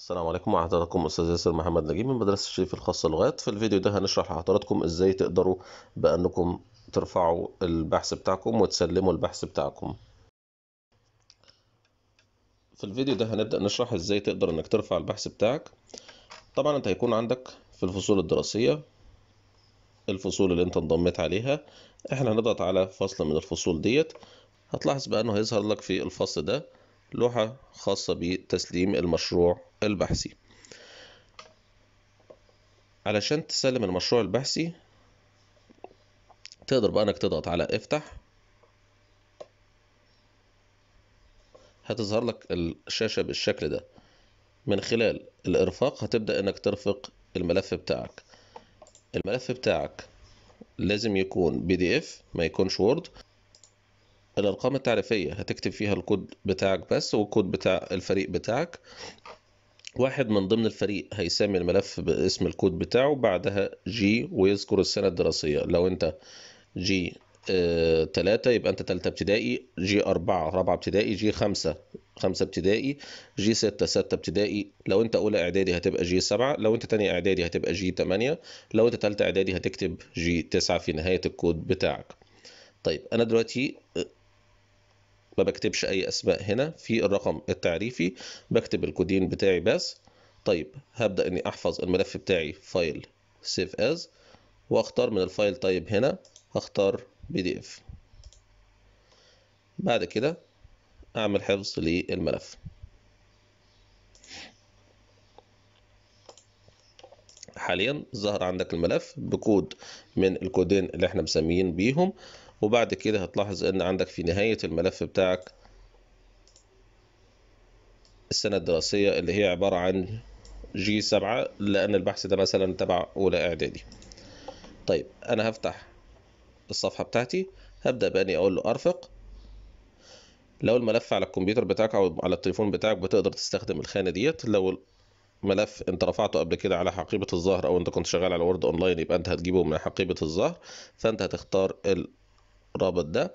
السلام عليكم حضراتكم استاذ ياسر محمد نجيب من مدرسه الشريف الخاصه لغات في الفيديو ده هنشرح لحضراتكم ازاي تقدروا بانكم ترفعوا البحث بتاعكم وتسلموا البحث بتاعكم في الفيديو ده هنبدا نشرح ازاي تقدر انك ترفع البحث بتاعك طبعا انت هيكون عندك في الفصول الدراسيه الفصول اللي انت انضميت عليها احنا هنضغط على فصل من الفصول ديت هتلاحظ بقى انه هيظهر لك في الفصل ده لوحة خاصة بتسليم المشروع البحثي علشان تسلم المشروع البحثي تقدر بقى انك تضغط على افتح هتظهر لك الشاشة بالشكل ده من خلال الإرفاق هتبدأ إنك ترفق الملف بتاعك الملف بتاعك لازم يكون بي دي اف ما يكونش وورد الأرقام التعريفية هتكتب فيها الكود بتاعك بس والكود بتاع الفريق بتاعك واحد من ضمن الفريق هيسمي الملف باسم الكود بتاعه بعدها جي ويذكر السنة الدراسية لو أنت جي آه، تلاتة يبقى أنت تالتة ابتدائي جي أربعة رابعة ابتدائي جي خمسة خمسة ابتدائي جي ستة ستة ابتدائي لو أنت أولى إعدادي هتبقى جي سبعة لو أنت تانية إعدادي هتبقى جي تمانية لو أنت تالتة إعدادي هتكتب جي تسعة في نهاية الكود بتاعك طيب أنا دلوقتي ما بكتبش اي اسماء هنا في الرقم التعريفي بكتب الكودين بتاعي بس طيب هبدا اني احفظ الملف بتاعي فايل سيف از واختار من الفايل تايب هنا هختار بي دي اف بعد كده اعمل حفظ للملف حاليا ظهر عندك الملف بكود من الكودين اللي احنا مسميين بيهم وبعد كده هتلاحظ ان عندك في نهاية الملف بتاعك السنة الدراسية اللي هي عبارة عن جي سبعة لأن البحث ده مثلا تبع أولى إعدادي طيب أنا هفتح الصفحة بتاعتي هبدأ بأني أقول له أرفق لو الملف على الكمبيوتر بتاعك أو على التليفون بتاعك بتقدر تستخدم الخانة ديت لو ملف انت رفعته قبل كده على حقيبة الظهر او انت كنت شغال على وورد اونلاين يبقى انت هتجيبه من حقيبة الظهر فانت هتختار الرابط ده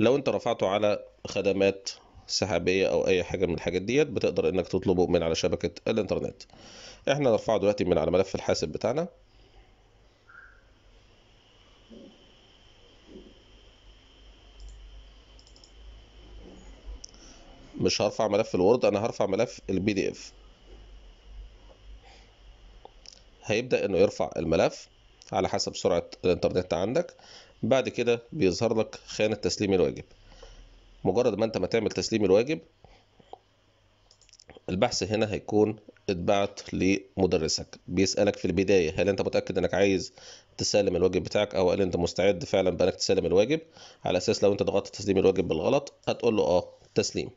لو انت رفعته على خدمات سحابية او اي حاجة من الحاجات ديت بتقدر انك تطلبه من على شبكة الانترنت احنا نرفعه دلوقتي من على ملف الحاسب بتاعنا مش هرفع ملف الوورد انا هرفع ملف البي دي اف هيبدأ انه يرفع الملف على حسب سرعة الانترنت عندك بعد كده بيظهر لك خانة تسليم الواجب مجرد ما انت ما تعمل تسليم الواجب البحث هنا هيكون اتبعت لمدرسك بيسألك في البداية هل انت متأكد انك عايز تسلم الواجب بتاعك او هل انت مستعد فعلا بانك تسلم الواجب على اساس لو انت ضغطت تسليم الواجب بالغلط هتقول له اه تسليم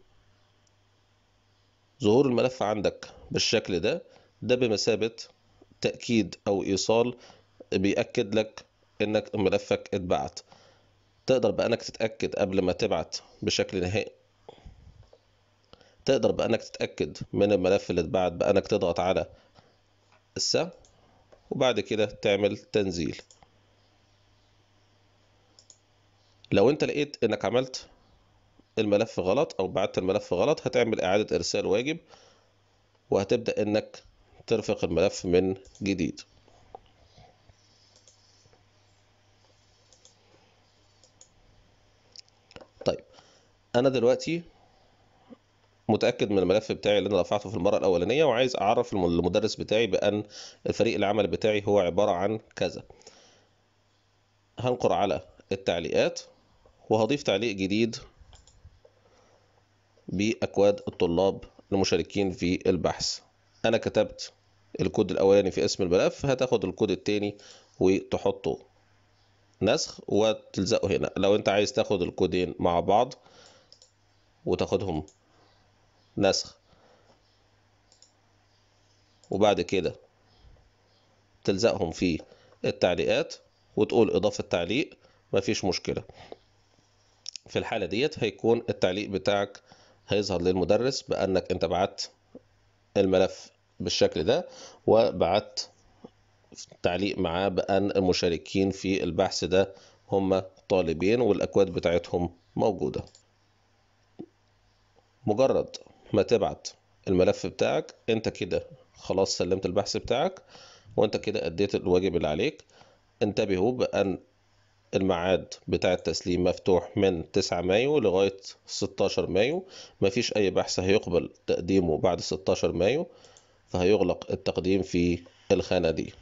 ظهور الملف عندك بالشكل ده ده بمثابة تأكيد او ايصال بيأكد لك انك ملفك اتبعت تقدر بانك تتاكد قبل ما تبعت بشكل نهائي تقدر بانك تتاكد من الملف اللي اتبعت بانك تضغط على السهم وبعد كده تعمل تنزيل لو انت لقيت انك عملت الملف غلط او بعت الملف غلط هتعمل اعادة ارسال واجب وهتبدأ انك ترفق الملف من جديد انا دلوقتي متاكد من الملف بتاعي اللي انا رفعته في المره الاولانيه وعايز اعرف المدرس بتاعي بان فريق العمل بتاعي هو عباره عن كذا هنقر على التعليقات وهضيف تعليق جديد باكواد الطلاب المشاركين في البحث انا كتبت الكود الاولاني في اسم الملف هتاخد الكود الثاني وتحطه نسخ وتلزقه هنا لو انت عايز تاخد الكودين مع بعض وتاخدهم نسخ وبعد كده تلزقهم في التعليقات وتقول اضافة تعليق مفيش مشكلة في الحالة ديت هيكون التعليق بتاعك هيظهر للمدرس بأنك أنت بعت الملف بالشكل ده وبعت تعليق معاه بأن المشاركين في البحث ده هم طالبين والأكواد بتاعتهم موجودة مجرد ما تبعت الملف بتاعك انت كده خلاص سلمت البحث بتاعك وانت كده اديت الواجب اللي عليك انتبهوا بان الميعاد بتاع التسليم مفتوح من 9 مايو لغاية 16 مايو مفيش أي بحث هيقبل تقديمه بعد 16 مايو فهيغلق التقديم في الخانة دي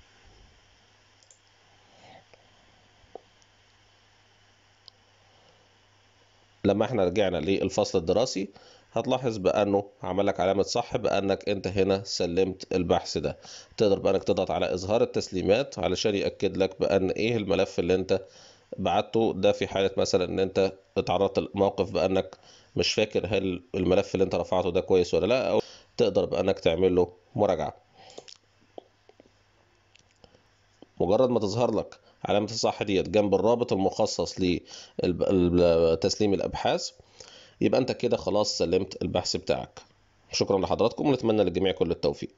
لما احنا رجعنا للفصل الدراسي هتلاحظ بانه عمل لك علامه صح بانك انت هنا سلمت البحث ده تقدر بانك تضغط على اظهار التسليمات علشان ياكد لك بان ايه الملف اللي انت بعته ده في حاله مثلا ان انت اتعرضت لموقف بانك مش فاكر هل الملف اللي انت رفعته ده كويس ولا لا او تقدر بانك تعمل له مراجعه مجرد ما تظهر لك علامه الصح ديت جنب الرابط المخصص لتسليم الابحاث يبقى انت كده خلاص سلمت البحث بتاعك شكرا لحضراتكم ونتمنى للجميع كل التوفيق